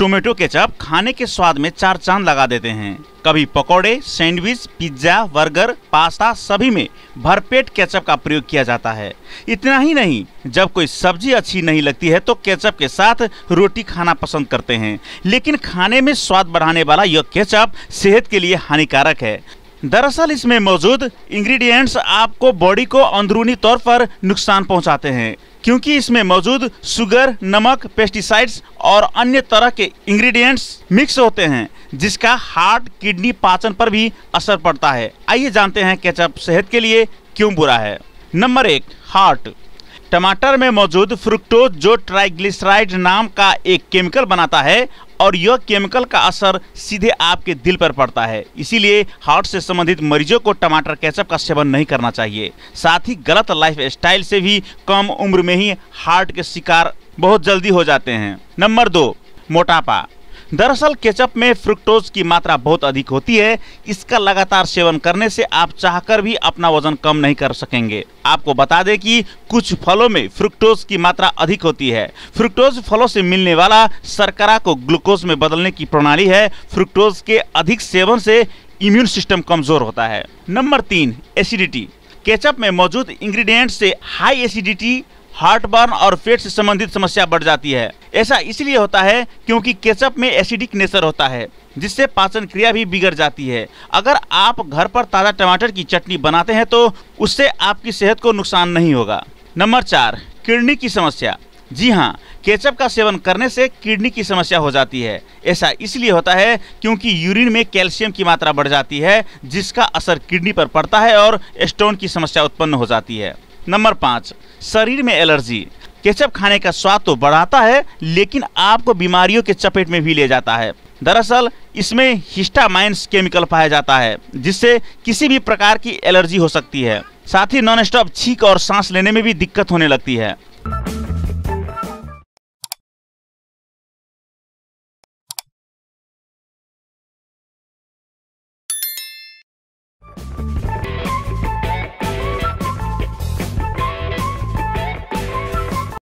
tomato ketchup खाने के स्वाद में चार चांद लगा देते हैं कभी पकोड़े सैंडविच पिज्जा बर्गर पास्ता सभी में भरपेट केचप का प्रयोग किया जाता है इतना ही नहीं जब कोई सब्जी अच्छी नहीं लगती है तो केचप के साथ रोटी खाना पसंद करते हैं लेकिन खाने में स्वाद बढ़ाने वाला यह केचप सेहत के लिए हानिकारक है दरअसल इसमें मौजूद इंग्रेडिएंट्स आपको बॉडी को अंदरूनी तौर पर नुकसान पहुंचाते हैं क्योंकि इसमें मौजूद शुगर नमक पेस्टिसाइड्स और अन्य तरह के इंग्रेडिएंट्स मिक्स होते हैं जिसका हार्ट किडनी पाचन पर भी असर पड़ता है आइए जानते हैं केचप सेहत के लिए क्यों बुरा है नंबर एक हार्ट टमाटर में मौजूद फ्रुक्टोज जो ट्राइग्लिसराइड नाम का एक केमिकल बनाता है और यह केमिकल का असर सीधे आपके दिल पर पड़ता है इसीलिए हार्ट से संबंधित मरीजों को टमाटर कैचअप का सेवन नहीं करना चाहिए साथ ही गलत लाइफ स्टाइल से भी कम उम्र में ही हार्ट के शिकार बहुत जल्दी हो जाते हैं नंबर दो मोटापा दरअसल केचप में फ्रुक्टोज की मात्रा बहुत अधिक होती है इसका लगातार सेवन करने से आप चाहकर भी अपना वजन कम नहीं कर सकेंगे आपको बता दें कि कुछ फलों में फ्रुक्टोज की मात्रा अधिक होती है फ्रुक्टोज फलों से मिलने वाला शर्करा को ग्लूकोज में बदलने की प्रणाली है फ्रुक्टोज के अधिक सेवन से इम्यून सिस्टम कमजोर होता है नंबर तीन एसिडिटी केचप में मौजूद इंग्रेडिएंट से हाई एसिडिटी हार्ट बर्न और पेट से संबंधित समस्या बढ़ जाती है ऐसा इसलिए होता है क्योंकि केचप में एसिडिक नेचर होता है जिससे पाचन क्रिया भी बिगड़ जाती है अगर आप घर पर ताज़ा टमाटर की चटनी बनाते हैं तो उससे आपकी सेहत को नुकसान नहीं होगा नंबर चार किडनी की समस्या जी हाँ केचप का सेवन करने से किडनी की समस्या हो जाती है ऐसा इसलिए होता है क्योंकि यूरिन में कैल्शियम की मात्रा बढ़ जाती है जिसका असर किडनी पर पड़ता है और स्टोन की समस्या उत्पन्न हो जाती है नंबर पाँच शरीर में एलर्जी केचप खाने का स्वाद तो बढ़ाता है लेकिन आपको बीमारियों के चपेट में भी ले जाता है दरअसल इसमें हिस्टामाइंस केमिकल पाया जाता है जिससे किसी भी प्रकार की एलर्जी हो सकती है साथ ही नॉन स्टॉप छींक और सांस लेने में भी दिक्कत होने लगती है